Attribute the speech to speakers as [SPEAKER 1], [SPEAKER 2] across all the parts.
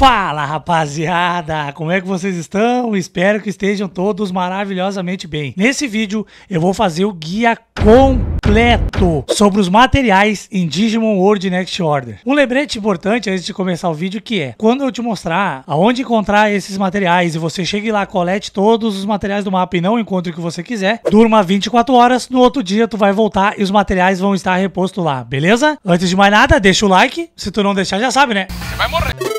[SPEAKER 1] Fala rapaziada, como é que vocês estão? Espero que estejam todos maravilhosamente bem. Nesse vídeo eu vou fazer o guia completo sobre os materiais em Digimon World Next Order. Um lembrete importante antes de começar o vídeo que é, quando eu te mostrar aonde encontrar esses materiais e você chegue lá, colete todos os materiais do mapa e não encontre o que você quiser, durma 24 horas, no outro dia tu vai voltar e os materiais vão estar reposto lá, beleza? Antes de mais nada, deixa o like, se tu não deixar já sabe né? Você vai morrer.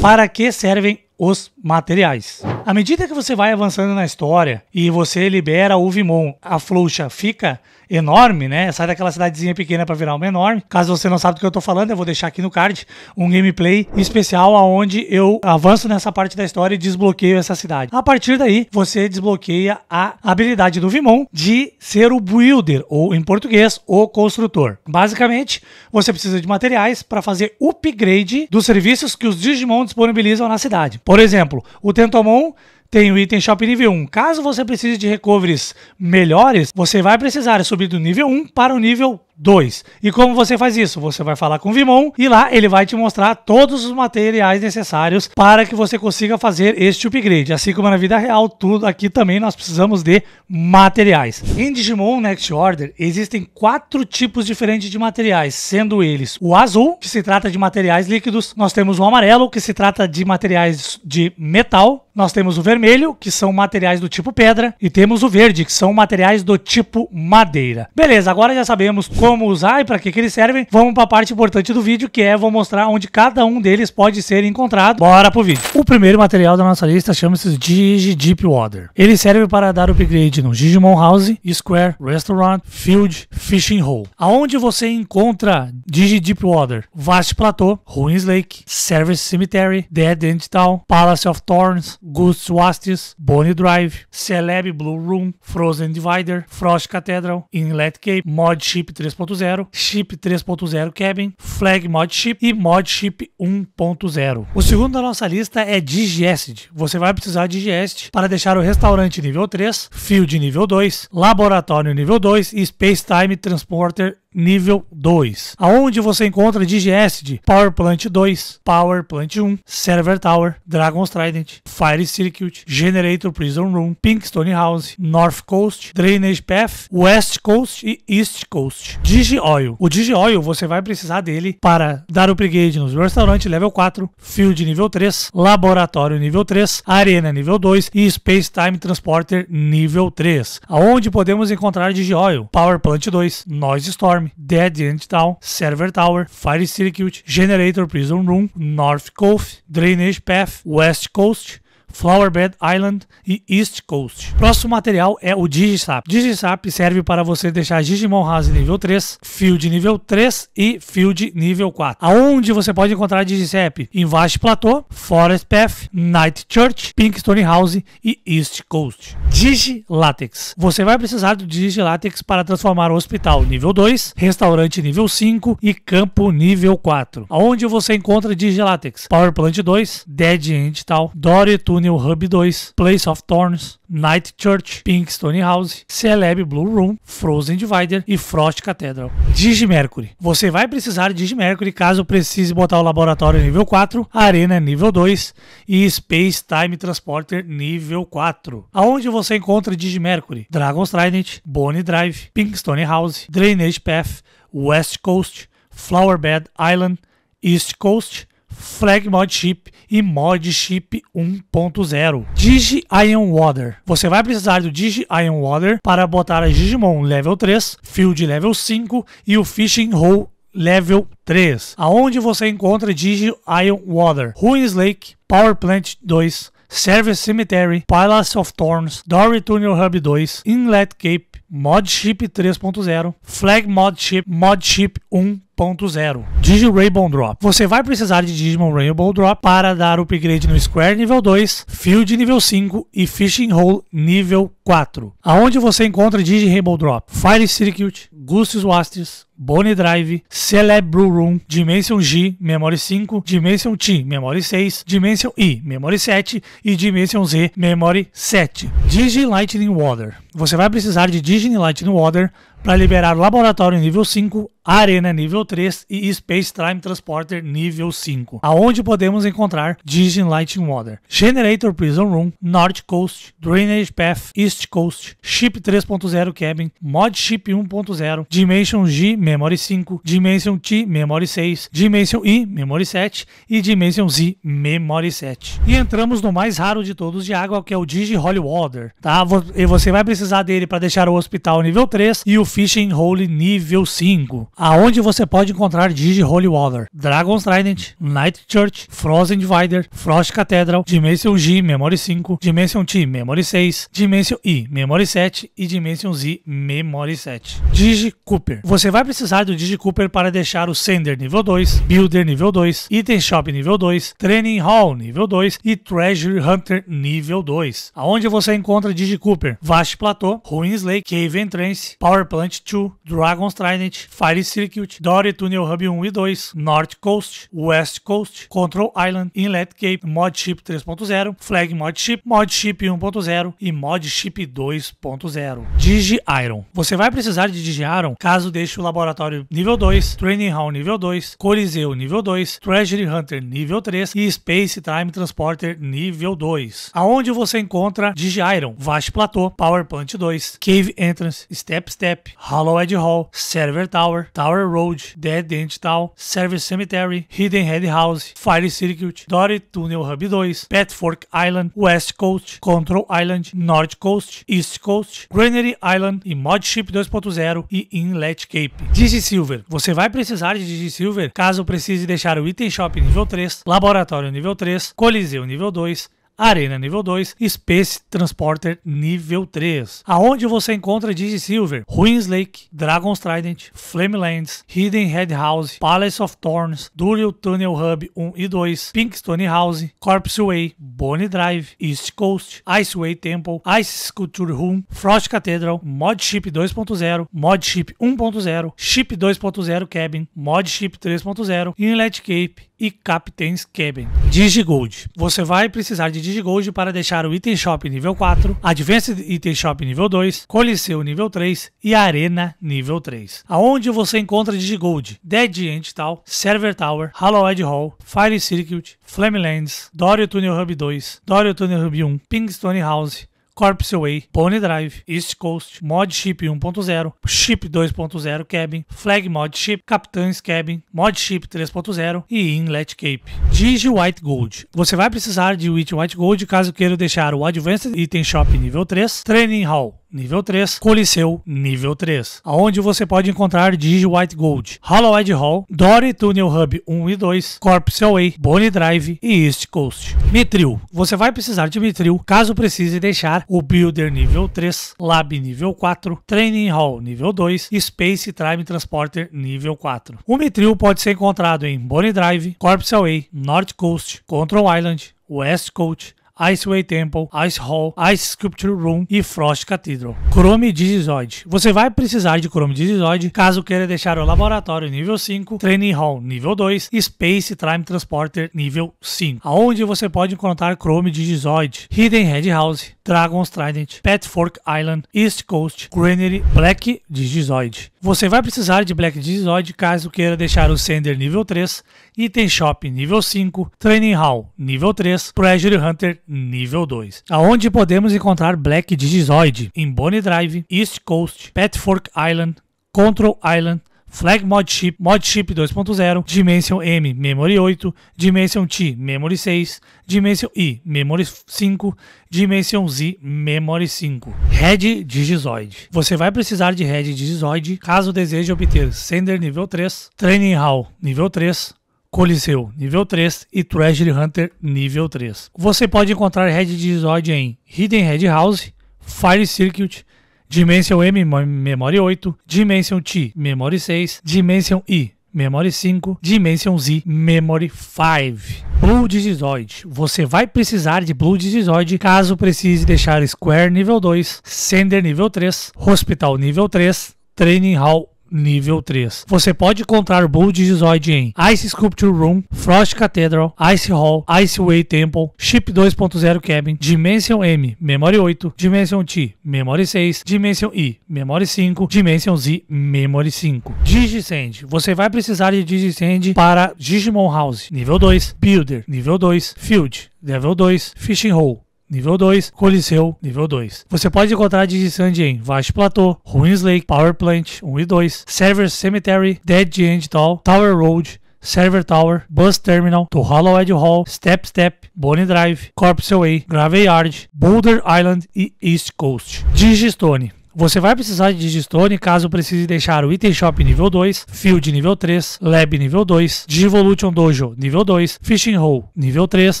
[SPEAKER 1] para que servem os materiais. À medida que você vai avançando na história e você libera o Vimon, a flouxa fica enorme, né? Sai daquela cidadezinha pequena para virar uma enorme. Caso você não saiba do que eu tô falando, eu vou deixar aqui no card um gameplay especial aonde eu avanço nessa parte da história e desbloqueio essa cidade. A partir daí, você desbloqueia a habilidade do Vimon de ser o builder, ou em português, o construtor. Basicamente, você precisa de materiais para fazer upgrade dos serviços que os Digimon disponibilizam na cidade. Por exemplo, o Tentomon tem o item Shop nível 1. Caso você precise de recoveries melhores, você vai precisar subir do nível 1 para o nível 2. E como você faz isso? Você vai falar com o Vimon e lá ele vai te mostrar todos os materiais necessários para que você consiga fazer este upgrade. Assim como na vida real, tudo aqui também nós precisamos de materiais. Em Digimon Next Order existem quatro tipos diferentes de materiais, sendo eles o azul, que se trata de materiais líquidos, nós temos o amarelo, que se trata de materiais de metal, nós temos o vermelho, que são materiais do tipo pedra, e temos o verde, que são materiais do tipo madeira. Beleza, agora já sabemos como como usar e para que, que eles servem, vamos para a parte importante do vídeo, que é vou mostrar onde cada um deles pode ser encontrado. Bora pro vídeo. O primeiro material da nossa lista chama-se Digi Deep Water. Ele serve para dar upgrade no Digimon House, Square, Restaurant, Field, Fishing Hole. Aonde você encontra Digi Deep Water? Vast Plateau, Ruins Lake, Service Cemetery, Dead End Town, Palace of Thorns, Ghost Wastes, Bonnie Drive, Celeb Blue Room, Frozen Divider, Frost Cathedral, Inlet Cape, Mod Ship 3 3.0, Chip 3.0 Cabin, Flag Mod Chip e Mod Chip 1.0. O segundo da nossa lista é Digest. Você vai precisar de Digest para deixar o restaurante nível 3, Field nível 2, Laboratório nível 2 e Space Time Transporter nível 2, aonde você encontra Digested, Power Plant 2, Power Plant 1, Server Tower, Dragon's Trident, Fire Circuit, Generator Prison Room, Pinkstone House, North Coast, Drainage Path, West Coast e East Coast. Digi Oil. O Digi você vai precisar dele para dar upgrade nos restaurantes level 4, Field nível 3, Laboratório nível 3, Arena nível 2 e Space Time Transporter nível 3, aonde podemos encontrar Digi Oil, Power Plant 2, Noise Storm, Dead End Town, Server Tower, Fire Circuit, Generator Prison Room, North Coast, Drainage Path, West Coast, Flowerbed Island e East Coast. Próximo material é o Digisap. Digisap serve para você deixar Digimon House nível 3, Field nível 3 e Field nível 4. Aonde você pode encontrar Digisap? Em Vash Plateau, Forest Path, Night Church, Pinkstone House e East Coast. Digilatex. Você vai precisar do Digilatex para transformar o hospital nível 2, restaurante nível 5 e campo nível 4. Aonde você encontra Digilatex? Power Plant 2, Dead End Tal, Dory Doretune Millennium Hub 2, Place of Thorns, Night Church, Pinkstone House, Celeb Blue Room, Frozen Divider e Frost Cathedral. Digimercury. Você vai precisar de Digimercury caso precise botar o laboratório nível 4, Arena nível 2 e Space Time Transporter nível 4. Aonde você encontra Digimercury? Dragon's Trident, Bonnie Drive, Pinkstone House, Drainage Path, West Coast, Flowerbed Island, East Coast, Flag Mod Chip e Mod Chip 1.0. Digi Iron Water. Você vai precisar do Digi Iron Water para botar a Digimon level 3, Field level 5 e o Fishing Hole level 3. Aonde você encontra Digi Iron Water? Ruins Lake, Power Plant 2, Service Cemetery, Palace of Thorns, Dory Tunnel Hub 2, Inlet Cape, Modship 3.0, Flag Modship, Modship 1.0, Digi Rainbow Drop. Você vai precisar de Digimon Rainbow Drop para dar upgrade no Square nível 2, Field nível 5 e Fishing Hole nível 4. Aonde você encontra Digi Rainbow Drop? Fire Circuit, Gustus Wastres, Bone Drive, Celeb Room, Dimension G, Memory 5, Dimension T, Memory 6, Dimension I, Memory 7 e Dimension Z, Memory 7. Digi Lightning Water você vai precisar de Digine Lightning Water para liberar o Laboratório nível 5, Arena nível 3 e Space Time Transporter nível 5, aonde podemos encontrar Digine Lightning Water, Generator Prison Room, North Coast, Drainage Path, East Coast, Ship 3.0 Cabin, Mod Ship 1.0, Dimension G Memory 5, Dimension T Memory 6, Dimension I Memory 7 e Dimension Z Memory 7. E entramos no mais raro de todos de água, que é o Digi Holy Water, tá? E você vai precisar precisar dele para deixar o hospital nível 3 e o Fishing Hole nível 5. Aonde você pode encontrar Digi Holy Water, Dragon's Trident, Night Church, Frozen Divider, Frost Cathedral, Dimension G Memory 5, Dimension T Memory 6, Dimension I Memory 7 e Dimension Z Memory 7. Digi Cooper. Você vai precisar do Digi Cooper para deixar o Sender nível 2, Builder nível 2, Item Shop nível 2, Training Hall nível 2 e Treasure Hunter nível 2. Aonde você encontra Digi Cooper, Vash Plateau Plateau, Ruins Lake, Cave Entrance, Power Plant 2, Dragon's Trident, Fire Circuit, Dory Tunnel Hub 1 e 2, North Coast, West Coast, Control Island, Inlet Cape, Mod Ship 3.0, Flag Mod Mod Ship 1.0 e Mod Ship 2.0. Digi Iron. Você vai precisar de Digi Iron caso deixe o laboratório nível 2, Training Hall nível 2, Coliseu nível 2, Treasury Hunter nível 3 e Space Time Transporter nível 2. Aonde você encontra Digi Iron, Vast Plateau, Power Plant Punch 2, Cave Entrance, Step Step, Hollow Edge Hall, Server Tower, Tower Road, Dead End Town, Server Cemetery, Hidden Head House, Fire Circuit, Dory Tunnel Hub 2, Pet Fork Island, West Coast, Control Island, North Coast, East Coast, Granary Island e Modship 2.0 e Inlet Cape. Digi Silver. Você vai precisar de Digi Silver caso precise deixar o Item Shop nível 3, Laboratório nível 3, Coliseu nível 2, Arena nível 2 Space Transporter nível 3, aonde você encontra Digi Silver, Ruins Lake, Dragon's Trident, Lands, Hidden Head House, Palace of Thorns, Dural Tunnel Hub 1 e 2, Pinkstone House, Corpse Way, Bonnie Drive, East Coast, Iceway Temple, Ice Sculpture Room, Frost Cathedral, Mod Ship 2.0, Mod Ship 1.0, Ship 2.0 Cabin, Mod Ship 3.0, Inlet Cape, e Captain's Cabin. DigiGold. Você vai precisar de DigiGold para deixar o Item Shop nível 4, Advanced Item Shop nível 2, Coliseu nível 3 e Arena nível 3. Aonde você encontra DigiGold? Dead End Tal, Server Tower, Hallowed Hall, Fire Circuit, Flamelands, Dorio Tunnel Hub 2, Dorio Tunnel Hub 1, Pinkstone House, Corpseway, Pony Drive, East Coast, Mod Ship 1.0, Ship 2.0 Cabin, Flag Mod Ship, Captain's Cabin, Mod Ship 3.0 e Inlet Cape. Digi White Gold. Você vai precisar de Witch White Gold caso queira deixar o Advanced Item Shop nível 3, Training Hall, nível 3, Coliseu, nível 3, onde você pode encontrar Digi White Gold, Hollowed Hall, Dory Tunnel Hub 1 e 2, Corpse Away, Bonnie Drive e East Coast. Mitril, você vai precisar de Mitril caso precise deixar o Builder nível 3, Lab nível 4, Training Hall nível 2 e Space Time Transporter nível 4. O Mitril pode ser encontrado em Bonnie Drive, Corpse Away, North Coast, Control Island, West Coast, Ice Way Temple, Ice Hall, Ice Sculpture Room e Frost Cathedral. Chrome Digizoid. Você vai precisar de Chrome Digizoid caso queira deixar o laboratório nível 5, Training Hall nível 2 e Space Time Transporter nível 5, aonde você pode encontrar Chrome Digizoid, Hidden Head House, Dragon's Trident, Pet Fork Island, East Coast, Granary, Black Digizoid. Você vai precisar de Black Digizoid caso queira deixar o Sender nível 3, Item Shop nível 5, Training Hall nível 3, Treasure Hunter nível 2. Aonde podemos encontrar Black Digizoid? Em Bonnie Drive, East Coast, Pet Fork Island, Control Island, Flag Mod Chip, Mod Chip 2.0, Dimension M Memory 8, Dimension T Memory 6, Dimension I Memory 5, Dimension Z Memory 5. Red Digizoid. Você vai precisar de Red Digizoid caso deseje obter Sender nível 3, Training Hall nível 3, Coliseu nível 3 e Treasure Hunter nível 3. Você pode encontrar Red Digizoid em Hidden Red House, Fire Circuit, Dimension M Memory 8, Dimension T Memory 6, Dimension I Memory 5, Dimension Z Memory 5. Blue Digizoid. Você vai precisar de Blue Digizoid caso precise deixar Square nível 2, Sender nível 3, Hospital nível 3, Training Hall nível 3. Você pode encontrar Bull Digizoid em Ice Sculpture Room, Frost Cathedral, Ice Hall, Ice Way Temple, Chip 2.0 Cabin, Dimension M, Memory 8, Dimension T, Memory 6, Dimension I, Memory 5, Dimension Z, Memory 5. Digisend. Você vai precisar de Digisend para Digimon House, nível 2, Builder, nível 2, Field, level 2, Fishing Hole, nível 2, Coliseu, nível 2. Você pode encontrar Digi em Vash Plateau, Ruins Lake, Power Plant 1 e 2, Server Cemetery, Dead End Tall, Tower Road, Server Tower, Bus Terminal, to Edge Hall, Step Step, Bonnie Drive, Corpse Way, Graveyard, Boulder Island e East Coast. Digistone. Você vai precisar de Digistone caso precise deixar o Item Shop nível 2, Field nível 3, Lab nível 2, Digivolution Dojo nível 2, Fishing Hole nível 3,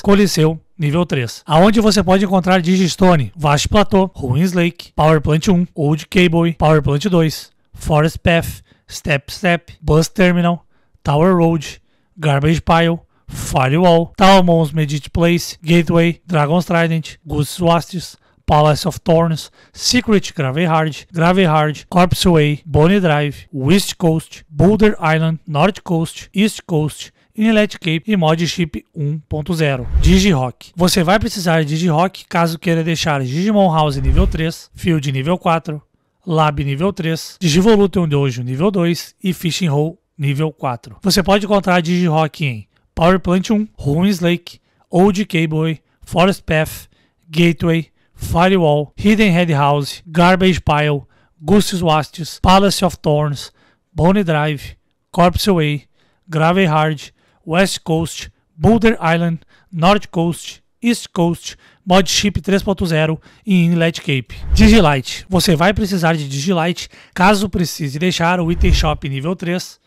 [SPEAKER 1] Coliseu nível 3, aonde você pode encontrar Digistone, Vast Plateau, Ruins Lake, Power Plant 1, Old Cable, Power Plant 2, Forest Path, Step Step, Bus Terminal, Tower Road, Garbage Pile, Firewall, Talmon's Medit Place, Gateway, Dragon's Trident, Goose Swastis, Palace of Thorns, Secret Graveyard, Graveyard, Corpse Way, Bonnie Drive, West Coast, Boulder Island, North Coast, East Coast, Inlet Cape e mod Ship 1.0. Digirock. Você vai precisar de Digirock caso queira deixar Digimon House nível 3, Field nível 4, Lab nível 3, Digivolution Dojo nível 2 e Fishing Hole nível 4. Você pode encontrar Digirock em Power Plant 1, Ruins Lake, Old Boy, Forest Path, Gateway, Firewall, Hidden Head House, Garbage Pile, Ghost's Wastes, Palace of Thorns, Bone Drive, Corpse Way, Grave Hard, West Coast, Boulder Island, North Coast, East Coast, Modship 3.0 e Inlet Cape. Digilite. Você vai precisar de Digilite caso precise deixar o Item Shop nível 3,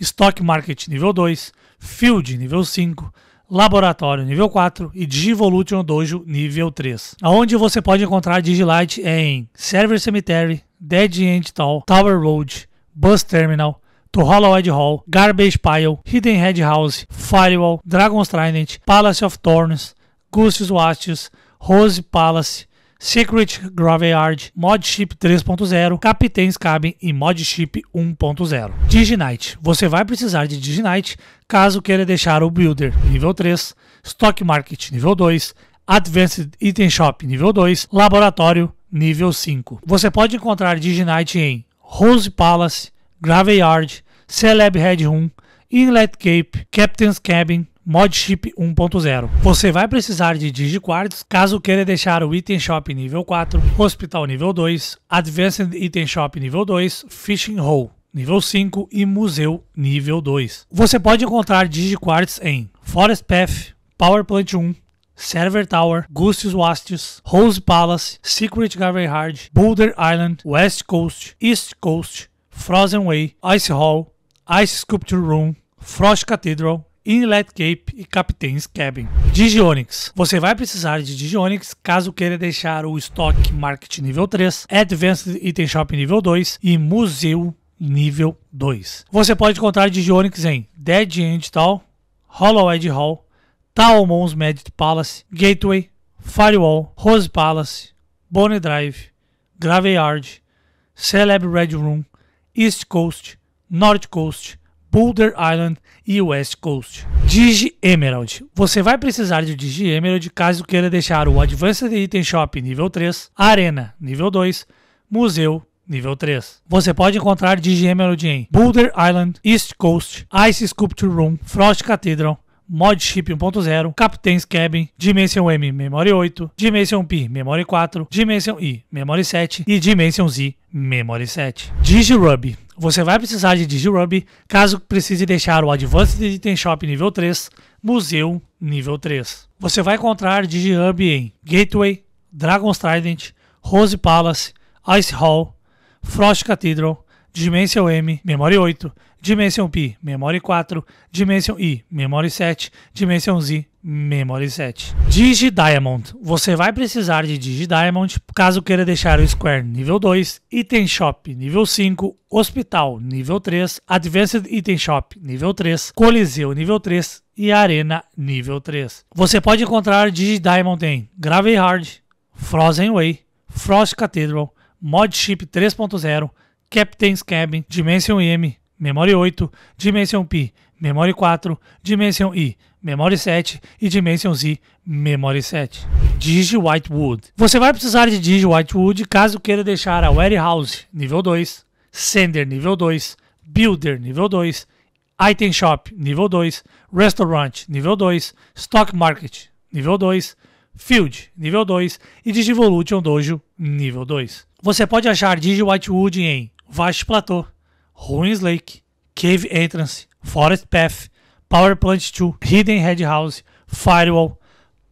[SPEAKER 1] Stock Market nível 2, Field nível 5, Laboratório nível 4 e Digivolution Dojo nível 3. Aonde você pode encontrar Digilite é em Server Cemetery, Dead End Tall, Tower Road, Bus Terminal, To Hollow Ed Hall, Garbage Pile, Hidden Head House, Firewall, Dragon's Trident, Palace of Thorns, Ghosts Watches, Rose Palace, Secret Graveyard, Modship 3.0, Capitães Cabin e Modship 1.0. Diginite. Você vai precisar de Diginite caso queira deixar o Builder nível 3, Stock Market nível 2, Advanced Item Shop nível 2, Laboratório nível 5. Você pode encontrar Diginite em Rose Palace, Graveyard, Celeb Red Room, Inlet Cape, Captain's Cabin, Modship 1.0. Você vai precisar de DigiQuartz caso queira deixar o Item Shop nível 4, Hospital nível 2, Advanced Item Shop nível 2, Fishing Hole nível 5 e Museu nível 2. Você pode encontrar DigiQuartz em Forest Path, Power Plant 1, Server Tower, Gustius Wastes, Rose Palace, Secret Garvey Hard, Boulder Island, West Coast, East Coast, Frozen Way, Ice Hall, Ice Sculpture Room, Frost Cathedral, Inlet Cape e Captain's Cabin. Digionix. Você vai precisar de Digionix caso queira deixar o Stock Market nível 3, Advanced Item Shop nível 2 e Museu nível 2. Você pode encontrar Digionix em Dead End Tal, Hollow Edge Hall, Talmon's Magic Palace, Gateway, Firewall, Rose Palace, Bonnie Drive, Graveyard, Celeb Red Room, East Coast, North Coast, Boulder Island e West Coast. Digi Emerald. Você vai precisar de Digi Emerald caso queira deixar o Advanced Item Shop nível 3, Arena nível 2, Museu nível 3. Você pode encontrar Digi Emerald em Boulder Island, East Coast, Ice Sculpture Room, Frost Cathedral, Mod Ship 1.0, Captain's Cabin, Dimension M Memory 8, Dimension P Memory 4, Dimension I Memory 7 e Dimension Z Memory 7. Ruby. Você vai precisar de Digirub caso precise deixar o Advanced Item Shop nível 3, Museu nível 3. Você vai encontrar Digirub em Gateway, Dragon's Trident, Rose Palace, Ice Hall, Frost Cathedral, Dimension M, memória 8, Dimension P, memória 4, Dimension I, memória 7, Dimension Z, Memory 7. Digi Diamond. Você vai precisar de Digi Diamond caso queira deixar o Square nível 2, Item Shop nível 5, Hospital nível 3, Advanced Item Shop nível 3, Coliseu nível 3 e Arena nível 3. Você pode encontrar Digi Diamond em Grave Hard, Frozen Way, Frost Cathedral, Mod Ship 3.0, Captain's Cabin, Dimension M, Memory 8, Dimension P, Memory 4, Dimension I, Memory 7 e Dimension Z Memory 7. Digi Whitewood. Você vai precisar de Digi Whitewood caso queira deixar a Warehouse nível 2, Sender nível 2, Builder nível 2, Item Shop nível 2, Restaurant nível 2, Stock Market nível 2, Field nível 2 e Digivolution Dojo nível 2. Você pode achar Digi Whitewood em Vast Plateau, Ruins Lake, Cave Entrance, Forest Path, Power Plant 2, Hidden House, Firewall,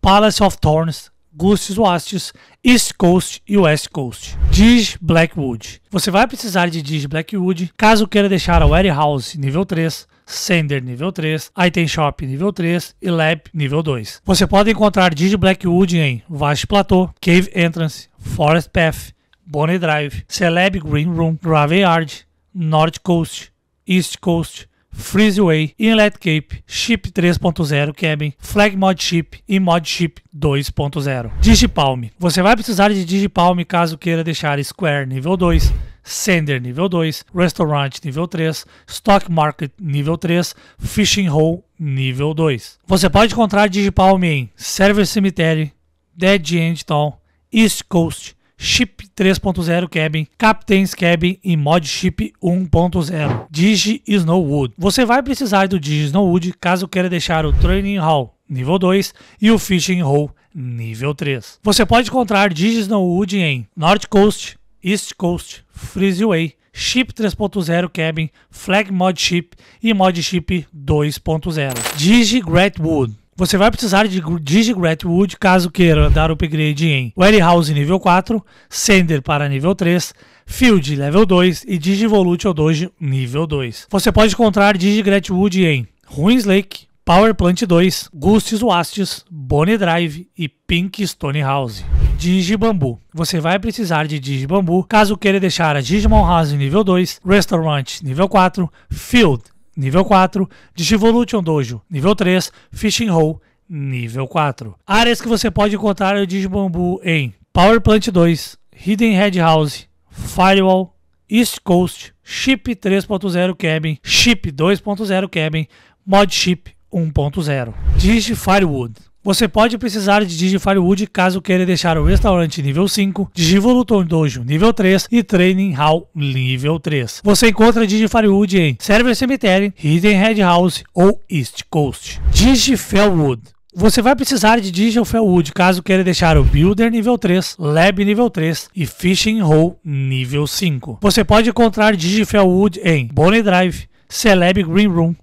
[SPEAKER 1] Palace of Thorns, Ghosts Wastes, East Coast e West Coast. Dig Blackwood. Você vai precisar de Dig Blackwood caso queira deixar a Warehouse nível 3, Sender nível 3, Item Shop nível 3 e Lab nível 2. Você pode encontrar Dig Blackwood em Vast Plateau, Cave Entrance, Forest Path, Bonnie Drive, Celeb Green Room, Graveyard, North Coast, East Coast, Freezeway, Inlet Cape, Ship 3.0 Cabin, Flag Mod Ship e Mod Ship 2.0. Digipalm. Você vai precisar de Digipalm caso queira deixar Square nível 2, Sender nível 2, Restaurant nível 3, Stock Market nível 3, Fishing Hole nível 2. Você pode encontrar Digipalm em Server Cemetery, Dead End Town, East Coast, Chip 3.0 Cabin, Captain's Cabin e Mod Chip 1.0. Digi Snowwood. Você vai precisar do Digi Snowwood caso queira deixar o Training Hall nível 2 e o Fishing Hall nível 3. Você pode encontrar Digi Snowwood em North Coast, East Coast, Freezeway, Chip 3.0 Cabin, Flag Mod Chip e Mod Chip 2.0. Digi Greatwood você vai precisar de Digigrat Wood caso queira dar upgrade em Warehouse nível 4, Sender para nível 3, Field level 2 e Digivolute ou Doge nível 2. Você pode encontrar Digigrat Wood em Ruins Lake, Power Plant 2, Gustes Wastes, Bonnie Drive e Pink Stone House. Digibambu. Você vai precisar de Digibambu caso queira deixar a Digimon House nível 2, Restaurant nível 4, Field nível 4, Digivolution Dojo, nível 3, Fishing Hole, nível 4. Áreas que você pode encontrar o Digibambu em Power Plant 2, Hidden Head House, Firewall, East Coast, Ship 3.0 Cabin, Ship 2.0 Cabin, Mod Ship 1.0, Digi Firewood. Você pode precisar de Digifirewood caso queira deixar o restaurante nível 5, Digivoluton Dojo nível 3 e Training Hall nível 3. Você encontra Digifirewood em Server Cemetery, Hidden Head House ou East Coast. Digifelwood você vai precisar de Digital Fellwood caso queira deixar o Builder nível 3, Lab nível 3 e Fishing Hole nível 5. Você pode encontrar Digifelwood em Bonnie Drive, Celeb Green Room,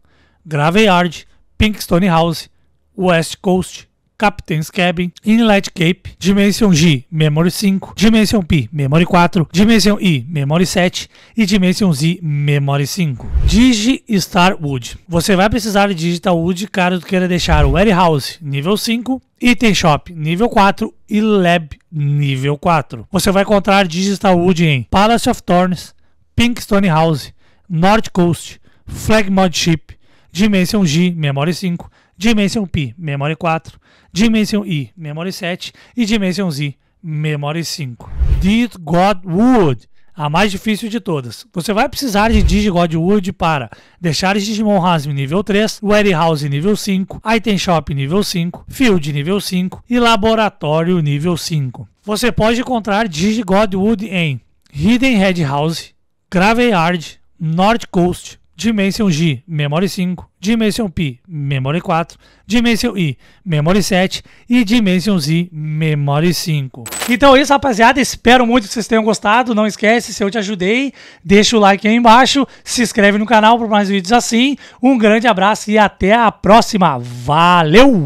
[SPEAKER 1] Graveyard, Pinkstone House, West Coast, Captain's Cabin, Inlet Cape, Dimension G, Memory 5, Dimension P, Memory 4, Dimension I, Memory 7 e Dimension Z, Memory 5. Digi Star Wood. Você vai precisar de Digital Wood caso queira deixar o Warehouse nível 5, Item Shop nível 4 e Lab nível 4. Você vai encontrar Digital Wood em Palace of Thorns, Pinkstone House, North Coast, Flag Mod Ship, Dimension G, Memory 5, Dimension P, memória 4, Dimension I, memória 7 e Dimension Z, memória 5. Did God Wood, a mais difícil de todas. Você vai precisar de Digigod Wood para deixar Digimon Hasm nível 3, Warehouse nível 5, Item Shop nível 5, Field nível 5 e Laboratório nível 5. Você pode encontrar Digigod Wood em Hidden Head House, Graveyard, North Coast, Dimension G, Memory 5, Dimension P, Memory 4, Dimension I, Memory 7 e Dimension Z, Memory 5. Então é isso, rapaziada. Espero muito que vocês tenham gostado. Não esquece, se eu te ajudei, deixa o like aí embaixo, se inscreve no canal para mais vídeos assim. Um grande abraço e até a próxima. Valeu!